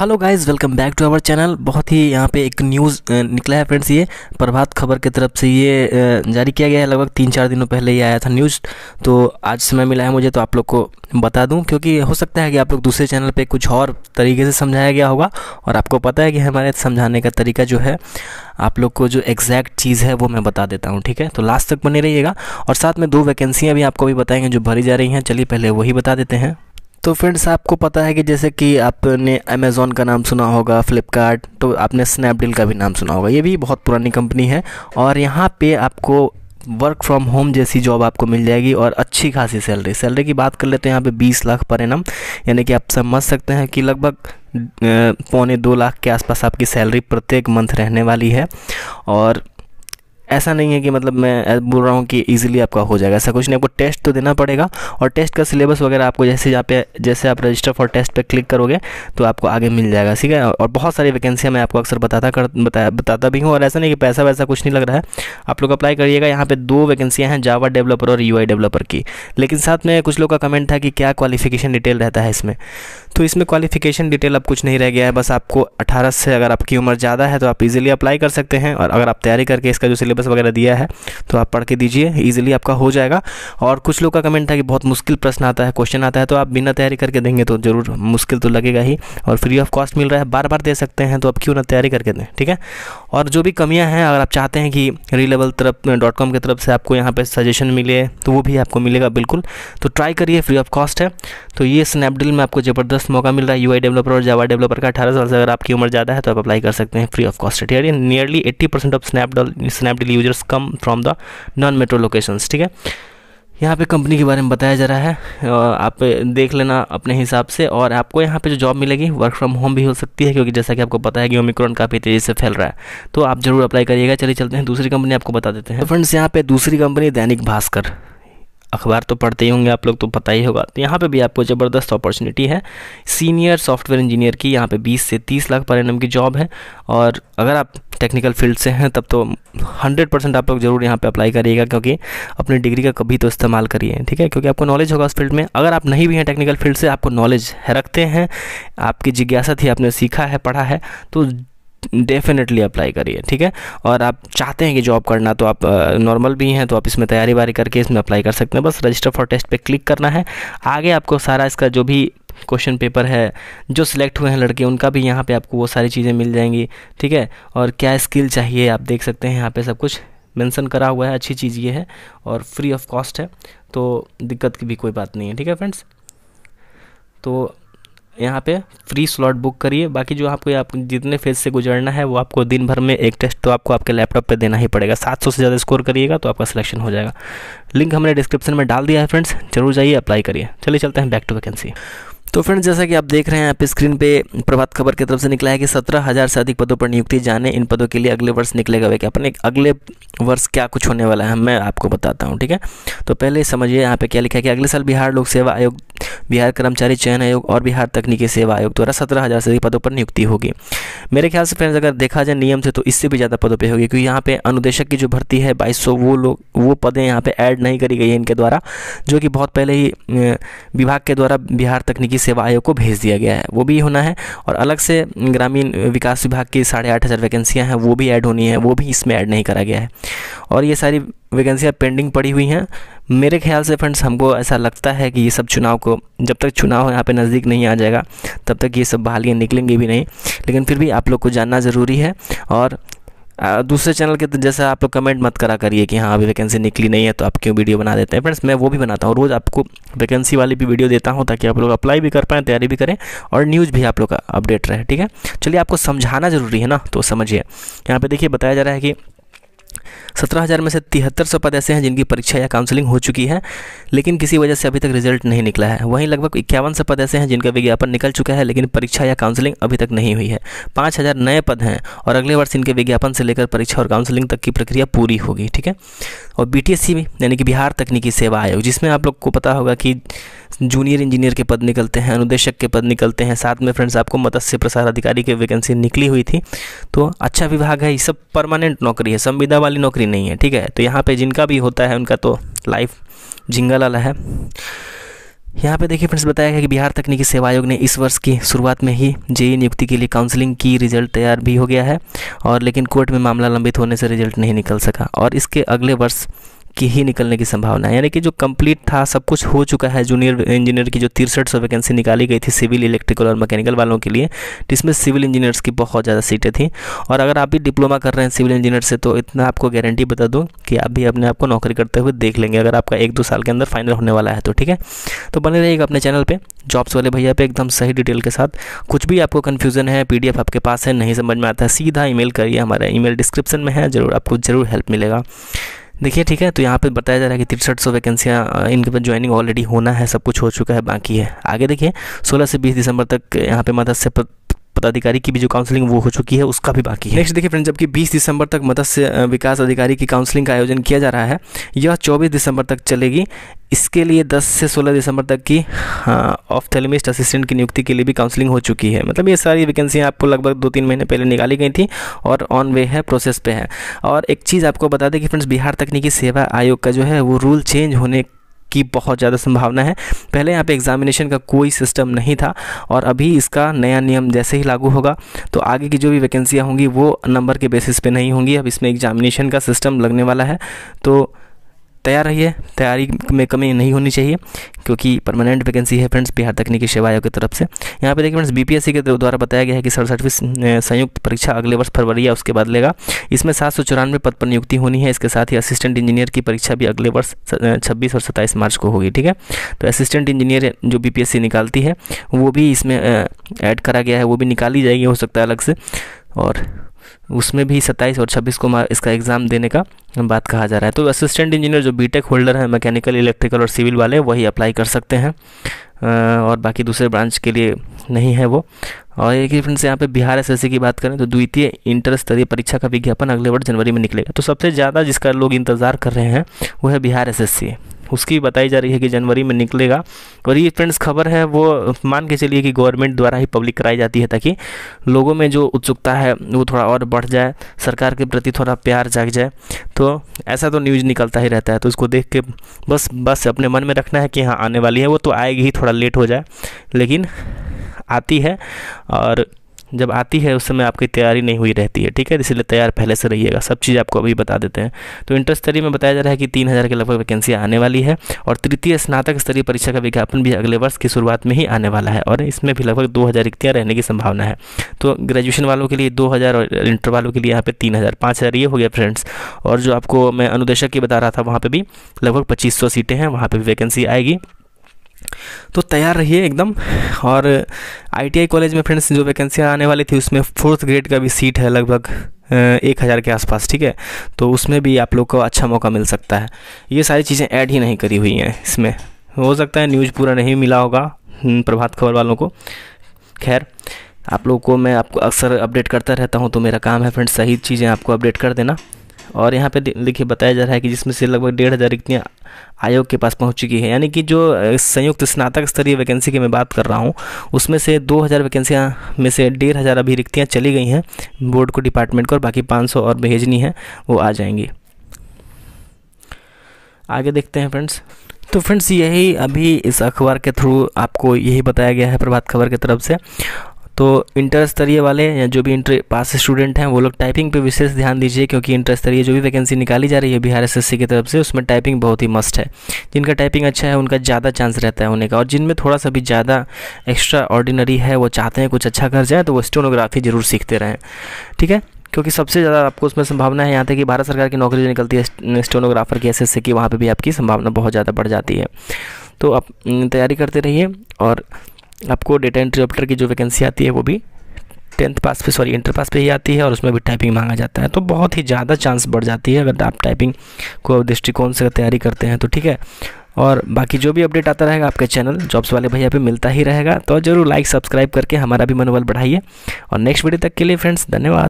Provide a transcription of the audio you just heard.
hello guys welcome back to our channel बहुत ही यहाँ पे एक न्यूज़ निकला है फ्रेंड्स ये प्रभात खबर की तरफ से ये जारी किया गया है लगभग तीन चार दिनों पहले ये आया था न्यूज़ तो आज समय मिला है मुझे तो आप लोग को बता दूं क्योंकि हो सकता है कि आप लोग दूसरे चैनल पे कुछ और तरीके से समझाया गया होगा और आपको पता है कि हमारे समझाने का तरीका जो है आप लोग को जो एग्जैक्ट चीज़ है वो मैं बता देता हूँ ठीक है तो लास्ट तक बने रहिएगा और साथ में दो वैकेंसियाँ भी आपको भी बताएंगे जो भरी जा रही हैं चलिए पहले वही बता देते हैं तो फ्रेंड्स आपको पता है कि जैसे कि आपने अमेज़ोन का नाम सुना होगा फ्लिपकार्ट तो आपने स्नैपडील का भी नाम सुना होगा ये भी बहुत पुरानी कंपनी है और यहाँ पे आपको वर्क फ्रॉम होम जैसी जॉब आपको मिल जाएगी और अच्छी खासी सैलरी सैलरी की बात कर लेते हैं यहाँ पे 20 लाख पर एनम यानी कि आप समझ सकते हैं कि लगभग पौने दो लाख के आसपास आपकी सैलरी प्रत्येक मंथ रहने वाली है और ऐसा नहीं है कि मतलब मैं बोल रहा हूँ कि ईजिली आपका हो जाएगा ऐसा कुछ नहीं आपको टेस्ट तो देना पड़ेगा और टेस्ट का सिलेबस वगैरह आपको जैसे यहाँ पे जैसे आप रजिस्टर फॉर टेस्ट पर क्लिक करोगे तो आपको आगे मिल जाएगा ठीक है और बहुत सारी वैकेंसियाँ मैं आपको अक्सर बताता कर बताया बताता भी हूँ और ऐसा नहीं कि पैसा वैसा कुछ नहीं लग रहा है आप लोग अप्लाई करिएगा यहाँ पर दो वैकेंसियाँ हैं जावा डेवलपर और यू डेवलपर की लेकिन साथ में कुछ लोग का कमेंट था कि क्या क्वालिफिकेशन डिटेल रहता है इसमें तो इसमें क्वालिफिकेशन डिटेल अब कुछ नहीं रह गया है बस आपको अठारह से अगर आपकी उम्र ज़्यादा है तो आप इजीली अप्लाई कर सकते हैं और अगर आप तैयारी करके इसका जो सिलेबस सिलेबस वगैरह दिया है तो आप पढ़ के दीजिए ईजिली आपका हो जाएगा और कुछ लोग का कमेंट था कि बहुत मुश्किल प्रश्न आता है क्वेश्चन आता है तो आप बिना तैयारी करके देंगे तो ज़रूर मुश्किल तो लगेगा ही और फ्री ऑफ कॉस्ट मिल रहा है बार बार दे सकते हैं तो आप क्यों ना तैयारी करके दें ठीक है और जो भी कमियाँ हैं अगर आप चाहते हैं कि रीलेबल तरफ डॉट कॉम की तरफ से आपको यहाँ पर सजेशन मिले तो वो भी आपको मिलेगा बिल्कुल तो ट्राई करिए फ्री ऑफ कॉस्ट है तो ये स्नैपडील में आपको ज़बरदस्त मौका मिल रहा है यू डेवलपर और जावा डेवलपर का अठारह साल से अगर आपकी उम्र ज़्यादा है तो आप अप्लाई कर सकते हैं फ्री ऑफ कॉस्ट ठीक है nearly eighty percent of Snapdeal Snapdeal users come from the non metro location ठीक है यहाँ पे कंपनी के बारे में बताया जा रहा है आप देख लेना अपने हिसाब से और आपको यहाँ पे जो जॉब मिलेगी वर्क फ्रॉम होम भी हो सकती है क्योंकि जैसा कि आपको पता है कि ओमिक्रॉन काफ़ी तेज़ी से फैल रहा है तो आप ज़रूर अप्लाई करिएगा चलिए चलते हैं दूसरी कंपनी आपको बता देते हैं फ्रेंड्स तो यहाँ पे दूसरी कंपनी दैनिक भास्कर अखबार तो पढ़ते ही होंगे आप लोग तो पता ही होगा तो यहाँ पे भी आपको ज़बरदस्त अपॉर्चुनिटी है सीनियर सॉफ्टवेयर इंजीनियर की यहाँ पे 20 से 30 लाख पर एनम की जॉब है और अगर आप टेक्निकल फील्ड से हैं तब तो 100 परसेंट आप लोग ज़रूर यहाँ पे अप्लाई करिएगा क्योंकि अपनी डिग्री का कभी तो इस्तेमाल करिए ठीक है क्योंकि आपको नॉलेज होगा उस फील्ड में अगर आप नहीं भी हैं टेक्निकल फील्ड से आपको नॉलेज है रखते हैं आपकी जिज्ञासा थी आपने सीखा है पढ़ा है तो डेफिनेटली अप्लाई करिए ठीक है और आप चाहते हैं कि जॉब करना तो आप नॉर्मल भी हैं तो आप इसमें तैयारी वारी करके इसमें अप्लाई कर सकते हैं बस रजिस्टर फॉर टेस्ट पे क्लिक करना है आगे आपको सारा इसका जो भी क्वेश्चन पेपर है जो सिलेक्ट हुए हैं लड़के उनका भी यहाँ पे आपको वो सारी चीज़ें मिल जाएंगी ठीक है और क्या स्किल चाहिए आप देख सकते हैं यहाँ पे सब कुछ मेंशन करा हुआ है अच्छी चीज़ ये है और फ्री ऑफ कॉस्ट है तो दिक्कत की भी कोई बात नहीं है ठीक है फ्रेंड्स तो यहाँ पे फ्री स्लॉट बुक करिए बाकी जो आपको आप जितने फेज से गुजरना है वो आपको दिन भर में एक टेस्ट तो आपको आपके लैपटॉप पे देना ही पड़ेगा 700 से ज़्यादा स्कोर करिएगा तो आपका सिलेक्शन हो जाएगा लिंक हमने डिस्क्रिप्शन में डाल दिया है फ्रेंड्स जरूर जाइए अप्लाई करिए चलिए चलते हैं बैक टू वैकेंसी तो फ्रेंड्स जैसा कि आप देख रहे हैं आप स्क्रीन पे प्रभात खबर की तरफ से निकला है कि सत्रह हज़ार से अधिक पदों पर नियुक्ति जाने इन पदों के लिए अगले वर्ष निकलेगा अपने अगले वर्ष क्या कुछ होने वाला है मैं आपको बताता हूँ ठीक है तो पहले समझिए यहाँ पे क्या लिखा है कि अगले साल बिहार लोक सेवा आयोग बिहार कर्मचारी चयन आयोग और बिहार तकनीकी सेवा आयोग द्वारा सत्रह हज़ार से अधिक पदों पर नियुक्ति होगी मेरे ख्याल से फ्रेंड्स अगर देखा जाए नियम से तो इससे भी ज़्यादा पदों पर होगी क्योंकि यहाँ पर अनुदेशक की जो भर्ती है बाईस वो लोग वो पदें यहाँ पर ऐड नहीं करी गई है इनके द्वारा जो कि बहुत पहले ही विभाग के द्वारा बिहार तकनीकी की सेवा आयोग को भेज दिया गया है वो भी होना है और अलग से ग्रामीण विकास विभाग की साढ़े आठ हज़ार वैकेंसियाँ हैं वो भी ऐड होनी है वो भी इसमें ऐड नहीं करा गया है और ये सारी वैकेंसियाँ पेंडिंग पड़ी हुई हैं मेरे ख्याल से फ्रेंड्स हमको ऐसा लगता है कि ये सब चुनाव को जब तक चुनाव यहाँ पे नज़दीक नहीं आ जाएगा तब तक ये सब बहालियाँ निकलेंगी भी नहीं लेकिन फिर भी आप लोग को जानना ज़रूरी है और दूसरे चैनल के तो जैसे आप लोग कमेंट मत करा करिए कि हाँ अभी वैकेंसी निकली नहीं है तो आप क्यों वीडियो बना देते हैं फ्रेंड्स मैं वो भी बनाता हूँ रोज़ आपको वैकेंसी वाली भी वीडियो देता हूँ ताकि आप लोग अप्लाई भी कर पाएँ तैयारी भी करें और न्यूज़ भी आप लोग का अपडेट रहे ठीक है चलिए आपको समझाना ज़रूरी है ना तो समझिए यहाँ पर देखिए बताया जा रहा है कि सत्रह हज़ार में से तिहत्तर सौ पद ऐसे हैं जिनकी परीक्षा या काउंसलिंग हो चुकी है लेकिन किसी वजह से अभी तक रिजल्ट नहीं निकला है वहीं लगभग इक्यावन सौ पद ऐसे हैं जिनका विज्ञापन निकल चुका है लेकिन परीक्षा या काउंसलिंग अभी तक नहीं हुई है पाँच हज़ार नए पद हैं और अगले वर्ष इनके विज्ञापन से लेकर परीक्षा और काउंसलिंग तक की प्रक्रिया पूरी होगी ठीक है और बी टी एस सी यानी कि बिहार तकनीकी सेवा आयोग जिसमें आप लोग को पता होगा कि जूनियर इंजीनियर के पद निकलते हैं अनुदेशक के पद निकलते हैं साथ में फ्रेंड्स आपको मत्स्य प्रसार अधिकारी की वैकेंसी निकली हुई थी तो अच्छा विभाग है ये सब परमानेंट नौकरी है संविदा वाली नौकरी नहीं है ठीक है तो यहाँ पर जिनका भी होता है उनका तो लाइफ झिंगा लाला है यहाँ पे देखिए फ्रेंड्स बताया गया कि बिहार तकनीकी सेवा आयोग ने इस वर्ष की शुरुआत में ही जेई नियुक्ति के लिए काउंसलिंग की रिजल्ट तैयार भी हो गया है और लेकिन कोर्ट में मामला लंबित होने से रिजल्ट नहीं निकल सका और इसके अगले वर्ष की ही निकलने की संभावना है यानी कि जो कंप्लीट था सब कुछ हो चुका है जूनियर इंजीनियर की जो तिरसठ सौ वैकेंसी निकाली गई थी सिविल इलेक्ट्रिकल और मैकेनिकल वालों के लिए जिसमें सिविल इंजीनियर्स की बहुत ज़्यादा सीटें थी और अगर आप भी डिप्लोमा कर रहे हैं सिविल इंजीनियर से तो इतना आपको गारंटी बता दूँ कि आप भी अपने आप को नौकरी करते हुए देख लेंगे अगर आपका एक दो साल के अंदर फाइनल होने वाला है तो ठीक है तो बने रहिएगा अपने चैनल पर जॉब्स वाले भैया पे एकदम सही डिटेल के साथ कुछ भी आपको कन्फ्यूजन है पी आपके पास है नहीं समझ में आता है सीधा ईमेल करिए हमारा ईमेल डिस्क्रिप्शन में है जरूर आपको ज़रूर हेल्प मिलेगा देखिए ठीक है तो यहाँ पे बताया जा रहा है कि तिरसठ सौ वैकेंसियाँ इनके पर ज्वाइनिंग ऑलरेडी होना है सब कुछ हो चुका है बाकी है आगे देखिए 16 से 20 दिसंबर तक यहाँ पे मत्स्य पदाधिकारी की भी जो काउंसलिंग वो हो चुकी है उसका भी बाकी है नेक्स्ट देखिए फ्रेंड जबकि बीस दिसंबर तक मत्स्य विकास अधिकारी की काउंसलिंग का आयोजन किया जा रहा है यह चौबीस दिसंबर तक चलेगी इसके लिए 10 से 16 दिसंबर तक की ऑफ्थेलमिस्ट हाँ, असिस्टेंट की नियुक्ति के लिए भी काउंसलिंग हो चुकी है मतलब ये सारी वैकेंसियाँ आपको लगभग दो तीन महीने पहले निकाली गई थी और ऑन वे है प्रोसेस पे है और एक चीज़ आपको बता दें कि फ्रेंड्स बिहार तकनीकी सेवा आयोग का जो है वो रूल चेंज होने की बहुत ज़्यादा संभावना है पहले यहाँ पे एग्जामिनेशन का कोई सिस्टम नहीं था और अभी इसका नया नियम जैसे ही लागू होगा तो आगे की जो भी वैकेंसियाँ होंगी वो नंबर के बेसिस पे नहीं होंगी अब इसमें एग्जामिनेशन का सिस्टम लगने वाला है तो तैयार रहिए तैयारी में कमी नहीं होनी चाहिए क्योंकि परमानेंट वैकेंसी है फ्रेंड्स बिहार तकनीकी सेवा आयोग की तरफ से यहाँ पे देखिए फ्रेंड्स बीपीएससी के द्वारा बताया गया है कि सड़सठवीं संयुक्त परीक्षा अगले वर्ष फरवरी या उसके बाद लेगा इसमें सात सौ चौरानवे पद पर नियुक्ति होनी है इसके साथ ही असिस्टेंट इंजीनियर की परीक्षा भी अगले वर्ष छब्बीस और सत्ताईस मार्च को होगी ठीक है तो असिस्टेंट इंजीनियर जो बी निकालती है वो भी इसमें ऐड करा गया है वो भी निकाली जाएगी हो सकता है अलग से और उसमें भी सत्ताईस और छब्बीस को इसका एग्ज़ाम देने का बात कहा जा रहा है तो असिस्टेंट इंजीनियर जो बीटेक होल्डर हैं मैकेनिकल इलेक्ट्रिकल और सिविल वाले वही अप्लाई कर सकते हैं और बाकी दूसरे ब्रांच के लिए नहीं है वो और एक ही फ्रेंड्स यहाँ पे बिहार एस की बात करें तो द्वितीय इंटर स्तरीय परीक्षा का विज्ञापन अगले वर्ष जनवरी में निकलेगा तो सबसे ज़्यादा जिसका लोग इंतज़ार कर रहे हैं वो है बिहार एस उसकी बताई जा रही है कि जनवरी में निकलेगा और ये फ्रेंड्स खबर है वो मान के चलिए कि गवर्नमेंट द्वारा ही पब्लिक कराई जाती है ताकि लोगों में जो उत्सुकता है वो थोड़ा और बढ़ जाए सरकार के प्रति थोड़ा प्यार जाग जाए तो ऐसा तो न्यूज़ निकलता ही रहता है तो उसको देख के बस बस अपने मन में रखना है कि हाँ आने वाली है वो तो आएगी ही थोड़ा लेट हो जाए लेकिन आती है और जब आती है उस समय आपकी तैयारी नहीं हुई रहती है ठीक है इसलिए तैयार पहले से रहिएगा सब चीज़ आपको अभी बता देते हैं तो इंटर स्तरीय में बताया जा रहा है कि तीन हज़ार के लगभग वैकेंसी आने वाली है और तृतीय स्नातक स्तरीय परीक्षा का विज्ञापन भी अगले वर्ष की शुरुआत में ही आने वाला है और इसमें भी लगभग दो हज़ार रहने की संभावना है तो ग्रेजुएशन वालों के लिए दो हज़ार और इंटर वालों के लिए यहाँ पर तीन हज़ार पाँच हज़ार ये हो गया फ्रेंड्स और जो आपको मैं अनुदेशक की बता रहा था वहाँ पर भी लगभग पच्चीस सीटें हैं वहाँ पर भी वैकेंसी आएगी तो तैयार रहिए एकदम और आईटीआई कॉलेज में फ्रेंड्स जो वैकेंसियाँ आने वाली थी उसमें फोर्थ ग्रेड का भी सीट है लगभग एक हज़ार के आसपास ठीक है तो उसमें भी आप लोग को अच्छा मौका मिल सकता है ये सारी चीज़ें ऐड ही नहीं करी हुई हैं इसमें हो सकता है न्यूज़ पूरा नहीं मिला होगा हम्म, प्रभात खबर वालों को खैर आप लोग को मैं आपको अक्सर अपडेट करता रहता हूँ तो मेरा काम है फ्रेंड्स सही चीज़ें आपको अपडेट कर देना और यहाँ पे देखिए बताया जा रहा है कि जिसमें से लगभग डेढ़ हज़ार रिक्तियाँ आयोग के पास पहुँच चुकी है यानी कि जो संयुक्त स्नातक स्तरीय वैकेंसी की मैं बात कर रहा हूँ उसमें से दो हज़ार वैकेंसियाँ में से डेढ़ हज़ार अभी रिक्तियाँ चली गई हैं बोर्ड को डिपार्टमेंट को और बाकी पाँच सौ और भेजनी है वो आ जाएंगी आगे देखते हैं फ्रेंड्स तो फ्रेंड्स यही अभी इस अखबार के थ्रू आपको यही बताया गया है प्रभात खबर की तरफ से तो इंटर स्तरीय वाले या जो भी इंटर पास स्टूडेंट हैं वो लोग टाइपिंग पे विशेष ध्यान दीजिए क्योंकि इंटर स्तरीय जो भी वैकेंसी निकाली जा रही है बिहार एस की तरफ से उसमें टाइपिंग बहुत ही मस्ट है जिनका टाइपिंग अच्छा है उनका ज़्यादा चांस रहता है होने का और जिनमें थोड़ा सा भी ज़्यादा एक्स्ट्रा ऑर्डिनरी है वो चाहते हैं कुछ अच्छा कर जाए तो वो स्टोनोग्राफी ज़रूर सीखते रहें ठीक है क्योंकि सबसे ज़्यादा आपको उसमें संभावना है यहाँ तक कि भारत सरकार की नौकरी जो निकलती है स्टोनोग्राफर की एस की वहाँ पर भी आपकी संभावना बहुत ज़्यादा बढ़ जाती है तो आप तैयारी करते रहिए और आपको डेटा एंट्री ऑपरेटर की जो वैकेंसी आती है वो भी टेंथ पास पे सॉरी इंटर पास पे ही आती है और उसमें भी टाइपिंग मांगा जाता है तो बहुत ही ज़्यादा चांस बढ़ जाती है अगर आप टाइपिंग को दृष्टिकोण से तैयारी करते हैं तो ठीक है और बाकी जो भी अपडेट आता रहेगा आपके चैनल जॉब्स वाले भैया पे मिलता ही रहेगा तो ज़रूर लाइक सब्सक्राइब करके हमारा भी मनोबल बढ़ाइए और नेक्स्ट वीडियो तक के लिए फ्रेंड्स धन्यवाद